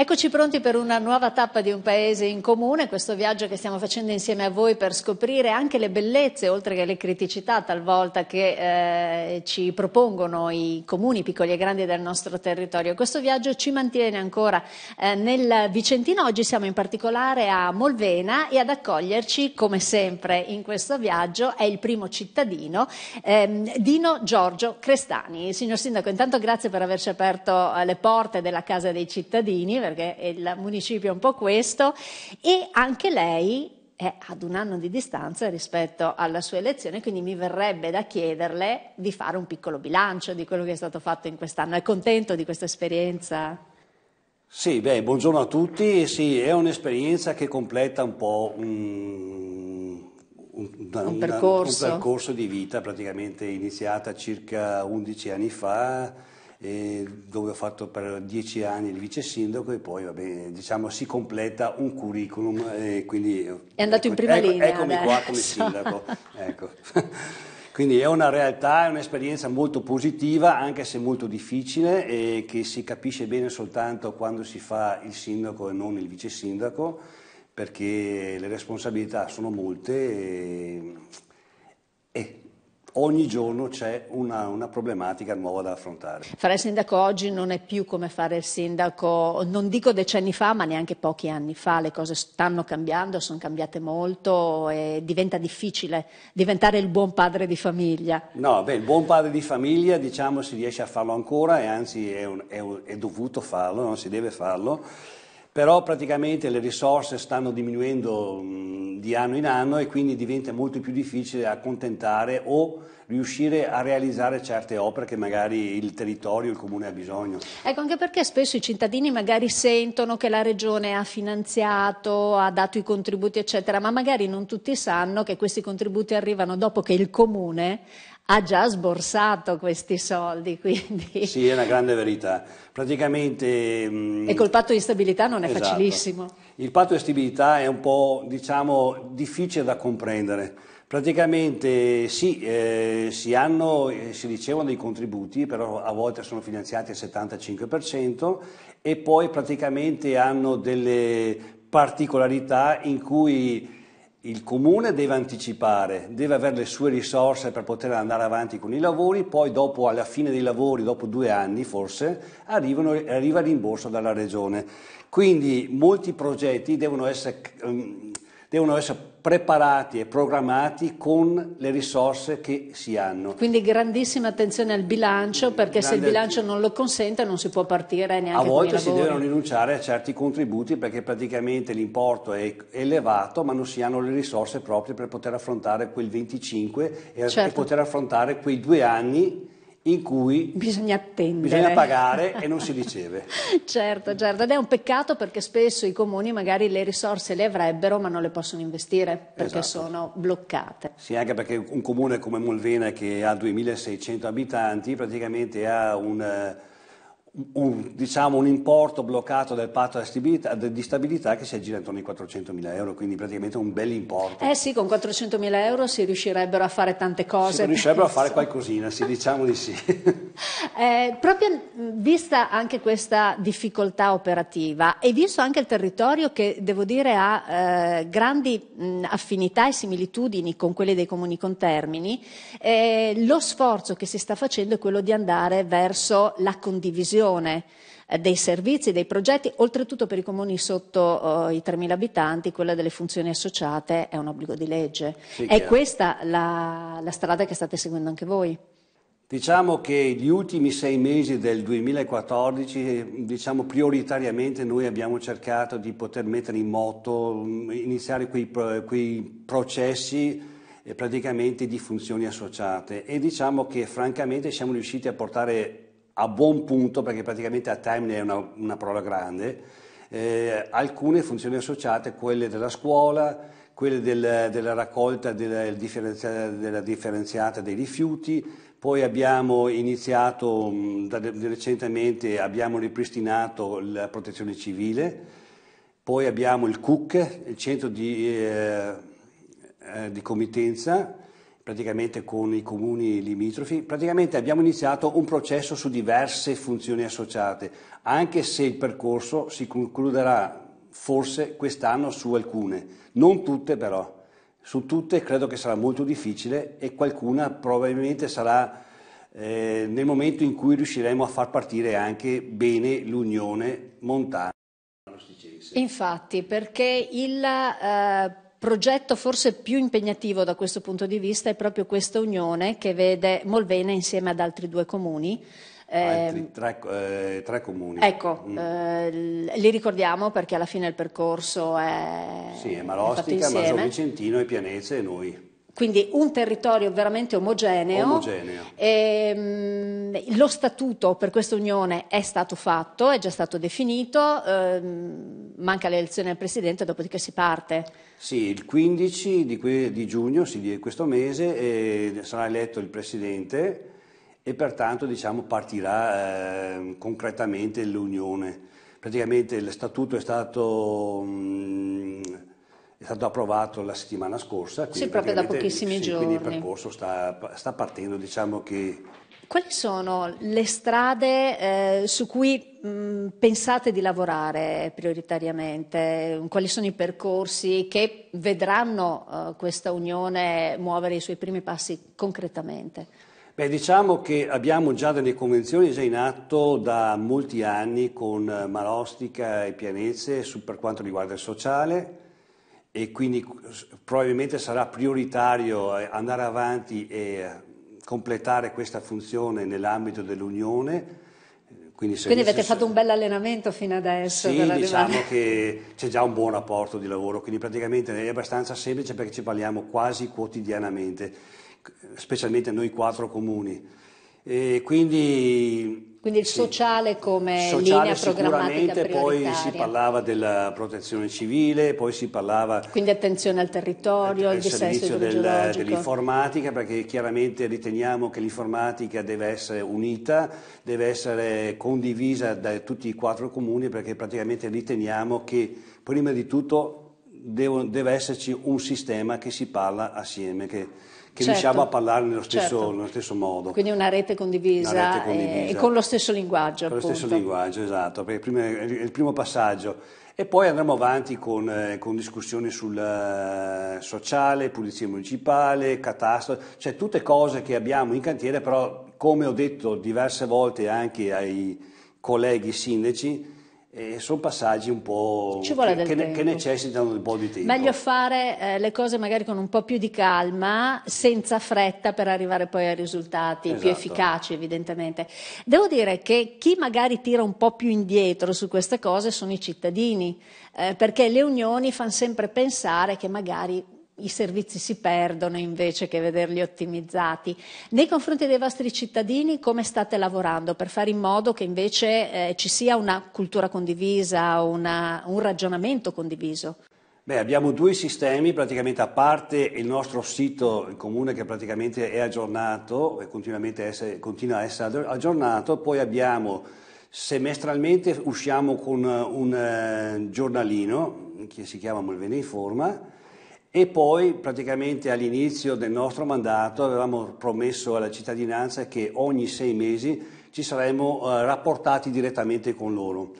Eccoci pronti per una nuova tappa di un paese in comune, questo viaggio che stiamo facendo insieme a voi per scoprire anche le bellezze, oltre che le criticità talvolta che eh, ci propongono i comuni piccoli e grandi del nostro territorio. Questo viaggio ci mantiene ancora eh, nel Vicentino, oggi siamo in particolare a Molvena e ad accoglierci, come sempre in questo viaggio, è il primo cittadino, ehm, Dino Giorgio Crestani. Signor Sindaco, intanto grazie per averci aperto eh, le porte della Casa dei Cittadini perché il municipio è un po' questo, e anche lei è ad un anno di distanza rispetto alla sua elezione, quindi mi verrebbe da chiederle di fare un piccolo bilancio di quello che è stato fatto in quest'anno. È contento di questa esperienza? Sì, beh, buongiorno a tutti. Sì, è un'esperienza che completa un po' un, un, un, un percorso. percorso di vita praticamente iniziata circa 11 anni fa dove ho fatto per dieci anni il vice sindaco e poi vabbè, diciamo, si completa un curriculum. E quindi, è andato ecco, in prima ecco, linea. Eccomi adesso. qua come sindaco. ecco. Quindi è una realtà, è un'esperienza molto positiva, anche se molto difficile, e che si capisce bene soltanto quando si fa il sindaco e non il vice sindaco, perché le responsabilità sono molte e, e ogni giorno c'è una, una, problematica nuova da affrontare. Fare il sindaco oggi non è più come fare il sindaco, non dico decenni fa, ma neanche pochi anni fa. Le cose stanno cambiando, sono cambiate molto e diventa difficile diventare il buon padre di famiglia. No, beh, il buon padre di famiglia diciamo si riesce a farlo ancora e anzi è, un, è, un, è dovuto farlo, non si deve farlo però praticamente le risorse stanno diminuendo mm, di anno in anno e quindi diventa molto più difficile accontentare o riuscire a realizzare certe opere che magari il territorio, il comune ha bisogno. Ecco, anche perché spesso i cittadini magari sentono che la regione ha finanziato, ha dato i contributi, eccetera, ma magari non tutti sanno che questi contributi arrivano dopo che il comune ha già sborsato questi soldi, quindi... Sì, è una grande verità. Praticamente... Mm, e col patto di stabilità non è esatto. facilissimo. Il patto di stabilità è un po', diciamo, difficile da comprendere. Praticamente sì, eh, si, hanno, eh, si, ricevono dei contributi, però a volte sono finanziati al 75% e poi praticamente hanno delle particolarità in cui il comune deve anticipare, deve avere le sue risorse per poter andare avanti con i lavori, poi dopo alla fine dei lavori, dopo due anni forse, arrivano, arriva il rimborso dalla regione. Quindi molti progetti devono essere, ehm, devono essere preparati e programmati con le risorse che si hanno. Quindi grandissima attenzione al bilancio perché Grande se il bilancio non lo consente non si può partire neanche A volte si devono rinunciare a certi contributi perché praticamente l'importo è elevato ma non si hanno le risorse proprie per poter affrontare quel 25 e certo. poter affrontare quei due anni in cui bisogna attendere. Bisogna pagare e non si riceve. certo, certo, ed è un peccato perché spesso i comuni magari le risorse le avrebbero ma non le possono investire perché esatto. sono bloccate. Sì, anche perché un comune come Molvena che ha 2600 abitanti praticamente ha un eh, un, diciamo, un, importo bloccato del patto di stabilità che si aggira intorno ai 400.000 euro, quindi praticamente un bel importo. Eh sì, con 400.000 euro si riuscirebbero a fare tante cose. Si riuscirebbero penso. a fare qualcosina, sì, diciamo di sì. Eh, proprio vista anche questa difficoltà operativa e visto anche il territorio che devo dire ha eh, grandi mh, affinità e similitudini con quelle dei comuni contermini, eh, lo sforzo che si sta facendo è quello di andare verso la condivisione gestione eh, dei servizi, dei progetti, oltretutto per i comuni sotto uh, i 3.000 abitanti quella delle funzioni associate è un obbligo di legge. Sì, è chiaro. questa la, la strada che state seguendo anche voi? Diciamo che gli ultimi sei mesi del 2014, diciamo prioritariamente noi abbiamo cercato di poter mettere in moto, mm, iniziare quei, quei processi eh, praticamente di funzioni associate e diciamo che francamente siamo riusciti a portare a buon punto, perché praticamente a time è una, una parola grande, eh, alcune funzioni associate, quelle della scuola, quelle del, della raccolta della differenziata, della differenziata dei rifiuti, poi abbiamo iniziato da, recentemente, abbiamo ripristinato la protezione civile, poi abbiamo il CUC, il centro di, eh, eh di committenza, praticamente con i comuni limitrofi, praticamente abbiamo iniziato un processo su diverse funzioni associate, anche se il percorso si concluderà forse quest'anno su alcune, non tutte però. Su tutte credo che sarà molto difficile e qualcuna probabilmente sarà eh, nel momento in cui riusciremo a far partire anche bene l'unione montana. Infatti, perché il eh, progetto forse più impegnativo da questo punto di vista è proprio questa unione che vede Molvena insieme ad altri due comuni. Altri ehm, tre, eh, tre, comuni. Ecco, mm. eh, li ricordiamo perché alla fine il percorso è. Sì, è Marostica, Maso Vicentino e Pianese e noi quindi un territorio veramente omogeneo. omogeneo. Ehm, lo statuto per questa unione è stato fatto, è già stato definito, ehm, manca l'elezione del Presidente, dopodiché si parte. Sì, il 15 di, que- di giugno, sì, di questo mese, eh, sarà eletto il Presidente e pertanto diciamo, partirà eh, concretamente l'unione. Praticamente lo statuto è stato... Mh, mm, è stato approvato la settimana scorsa. Sì, proprio da pochissimi sì, giorni. Quindi il percorso sta, sta partendo, diciamo che... Quali sono le strade eh, su cui mh, mm, pensate di lavorare prioritariamente? Quali sono i percorsi che vedranno eh, questa Unione muovere i suoi primi passi concretamente? Beh, diciamo che abbiamo già delle convenzioni già in atto da molti anni con eh, Malostica e Pianezze per quanto riguarda il sociale, e quindi probabilmente sarà prioritario eh, andare avanti e eh, completare questa funzione nell'ambito dell'Unione. Quindi, Quindi avete fatto un bel allenamento fino adesso? Sì, diciamo che c'è già un buon rapporto di lavoro, quindi praticamente è abbastanza semplice perché ci parliamo quasi quotidianamente, specialmente noi quattro comuni. E quindi, quindi il sociale sì, come sociale linea programmatica Poi si parlava della protezione civile, poi si parlava... Quindi attenzione al territorio, al il servizio del, dell'informatica, perché chiaramente riteniamo che l'informatica deve essere unita, deve essere condivisa da tutti i quattro comuni, perché praticamente riteniamo che prima di tutto deve, deve esserci un sistema che si parla assieme, che, che certo. riusciamo a parlare nello stesso, certo. nello stesso modo. Quindi una rete condivisa, una rete eh, condivisa. E, con lo stesso linguaggio. Con appunto. lo stesso linguaggio, esatto, è il primo passaggio. E poi andremo avanti con, eh, con discussioni sul eh, sociale, pulizia municipale, catastrofe, cioè tutte cose che abbiamo in cantiere, però come ho detto diverse volte anche ai colleghi sindaci, e sono passaggi un po' che, che, ne, che, necessitano un po' di tempo. Meglio fare eh, le cose magari con un po' più di calma, senza fretta per arrivare poi a risultati esatto. più efficaci, evidentemente. Devo dire che chi magari tira un po' più indietro su queste cose sono i cittadini, eh, perché le unioni fanno sempre pensare che magari i servizi si perdono invece che vederli ottimizzati. Nei confronti dei vostri cittadini come state lavorando per fare in modo che invece eh, ci sia una cultura condivisa, una, un ragionamento condiviso? Beh, abbiamo due sistemi, praticamente a parte il nostro sito il comune che praticamente è aggiornato e essere, continua a essere aggiornato, poi abbiamo semestralmente usciamo con un, uh, giornalino che si chiama Molvene Informa e poi praticamente all'inizio del nostro mandato avevamo promesso alla cittadinanza che ogni sei mesi ci saremmo eh, rapportati direttamente con loro.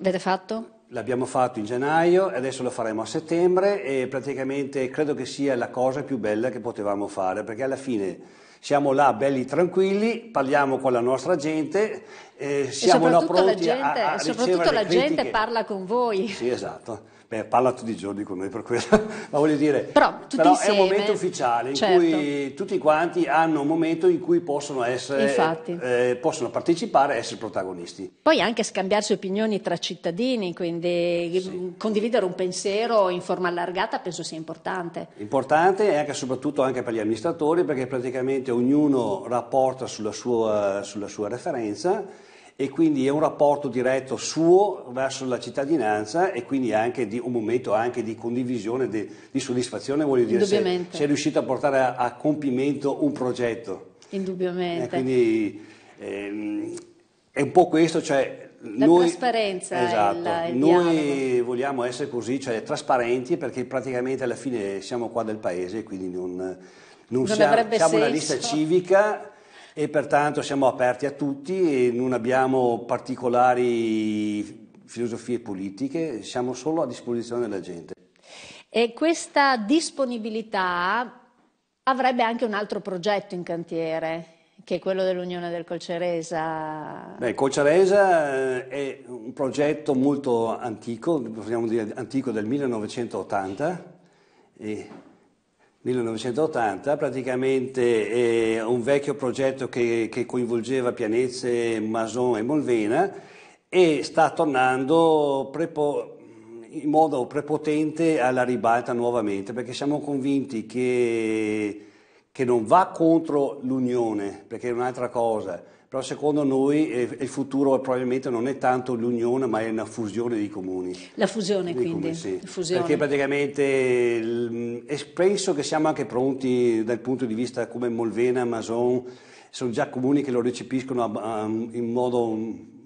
L'avete fatto? L'abbiamo fatto in gennaio e adesso lo faremo a settembre e praticamente credo che sia la cosa più bella che potevamo fare perché alla fine siamo là belli tranquilli, parliamo con la nostra gente, eh, siamo là pronti gente, a, a Soprattutto la gente parla con voi. Sì, esatto. Beh, parla tutti i giorni con noi per quello, ma voglio dire, però, però insieme, è un momento ufficiale in certo. cui tutti quanti hanno un momento in cui possono, essere, eh, possono partecipare e essere protagonisti. Poi anche scambiarsi opinioni tra cittadini, quindi sì. condividere un pensiero in forma allargata penso sia importante. Importante e anche, soprattutto anche per gli amministratori perché praticamente ognuno rapporta sulla sua, sulla sua referenza e quindi è un rapporto diretto suo verso la cittadinanza e quindi anche di, un momento anche di condivisione, di, di soddisfazione, voglio dire, se, se, è riuscito a portare a, a compimento un progetto. Indubbiamente. Eh, quindi ehm, è un po' questo, cioè... La noi, trasparenza esatto, la, noi vogliamo essere così, cioè trasparenti perché praticamente alla fine siamo qua del paese, quindi non, non, non siamo, siamo una lista civica e pertanto siamo aperti a tutti e non abbiamo particolari filosofie politiche, siamo solo a disposizione della gente. E questa disponibilità avrebbe anche un altro progetto in cantiere, che è quello dell'Unione del Colceresa. Beh, Colceresa eh, è un progetto molto antico, possiamo dire antico del 1980, 1980, praticamente eh, un vecchio progetto che, che coinvolgeva Pianezze, Mason e Molvena e sta tornando prepo, in modo prepotente alla ribalta nuovamente perché siamo convinti che, che non va contro l'unione, perché è un'altra cosa, però secondo noi eh, il futuro probabilmente non è tanto l'unione ma è una fusione dei comuni. La fusione dei quindi? Comuni, sì. fusione. Perché praticamente mh, mm, penso che siamo anche pronti dal punto di vista come Molvena, Amazon, sono già comuni che lo recepiscono a, a, in modo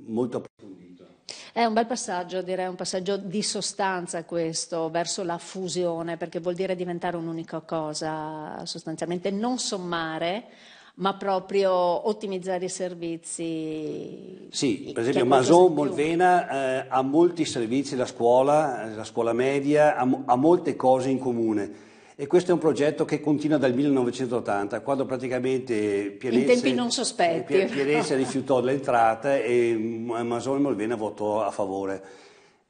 molto approfondito. È un bel passaggio, direi un passaggio di sostanza questo, verso la fusione, perché vuol dire diventare un'unica cosa sostanzialmente, non sommare ma proprio ottimizzare i servizi. Sì, per esempio Mason Molvena eh, ha molti servizi, la scuola, eh, la scuola media, ha, ha molte cose in comune. E questo è un progetto che continua dal 1980, quando praticamente Pierese rifiutò l'entrata e Mason Molvena votò a favore.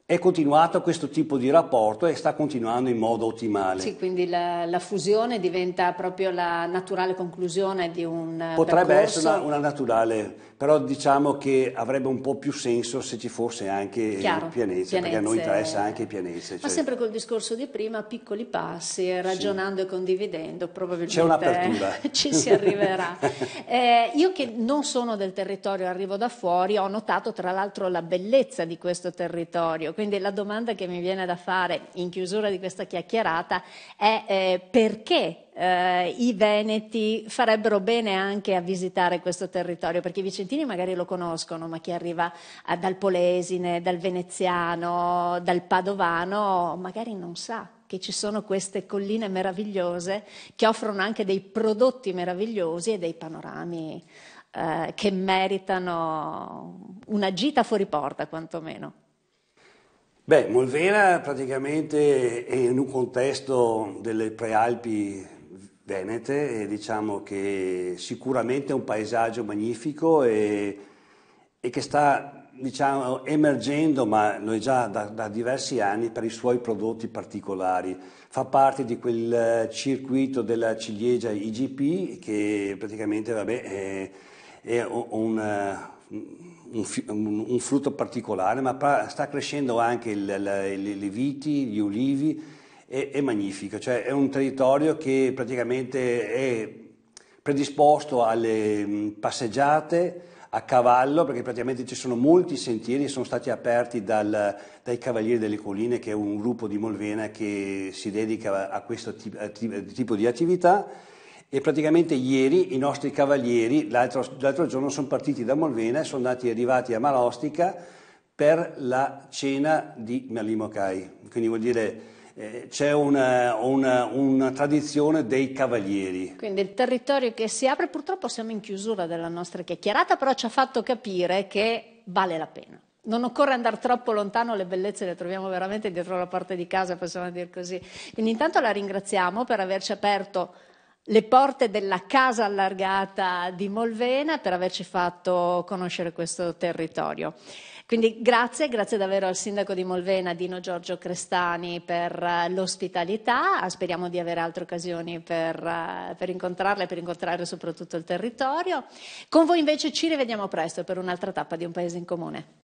È continuato questo tipo di rapporto e sta continuando in modo ottimale. Sì, quindi la, la fusione diventa proprio la naturale conclusione di un eh, Potrebbe percorso. essere una, una naturale però diciamo che avrebbe un po' più senso se ci fosse anche Chiaro, pianezza, pianezze, perché a noi interessa anche pianezza. Ma cioè... sempre col discorso di prima, piccoli passi, eh, ragionando sì. e condividendo, probabilmente C'è un'apertura. ci si arriverà. eh, io che non sono del territorio, arrivo da fuori, ho notato tra l'altro la bellezza di questo territorio, quindi la domanda che mi viene da fare in chiusura di questa chiacchierata è eh, perché eh, i veneti farebbero bene anche a visitare questo territorio, perché i vicentini magari lo conoscono, ma chi arriva eh, dal Polesine, dal Veneziano, dal Padovano, magari non sa che ci sono queste colline meravigliose che offrono anche dei prodotti meravigliosi e dei panorami eh, che meritano una gita fuori porta quantomeno. Beh, Molvera praticamente è in un contesto delle prealpi venete e diciamo che sicuramente è un paesaggio magnifico e, e che sta diciamo, emergendo, ma noi già da, da, diversi anni, per i suoi prodotti particolari. Fa parte di quel eh, circuito della ciliegia IGP che praticamente vabbè, è, è un, eh, un, un, un, frutto particolare, ma sta crescendo anche le viti, gli ulivi è, è magnifico, cioè è un territorio che praticamente è predisposto alle mm, passeggiate a cavallo, perché praticamente ci sono molti sentieri che sono stati aperti dal, dai Cavalieri delle Colline, che è un gruppo di Molvena che si dedica a questo tipo di attività. E praticamente ieri i nostri cavalieri, l'altro, l'altro giorno, sono partiti da Molvena e sono andati, arrivati a Malostica per la cena di Malimocai. Quindi vuol dire eh, c'è una, eh, una, una, tradizione dei cavalieri. Quindi il territorio che si apre, purtroppo siamo in chiusura della nostra chiacchierata, però ci ha fatto capire che vale la pena. Non occorre andare troppo lontano, le bellezze le troviamo veramente dietro la porta di casa, possiamo dire così. Quindi intanto la ringraziamo per averci aperto le porte della casa allargata di Molvena per averci fatto conoscere questo territorio. Quindi grazie, grazie davvero al sindaco di Molvena, Dino Giorgio Crestani, per eh, l'ospitalità. Speriamo di avere altre occasioni per, eh, per incontrarla e per incontrare soprattutto il territorio. Con voi invece ci rivediamo presto per un'altra tappa di un paese in comune.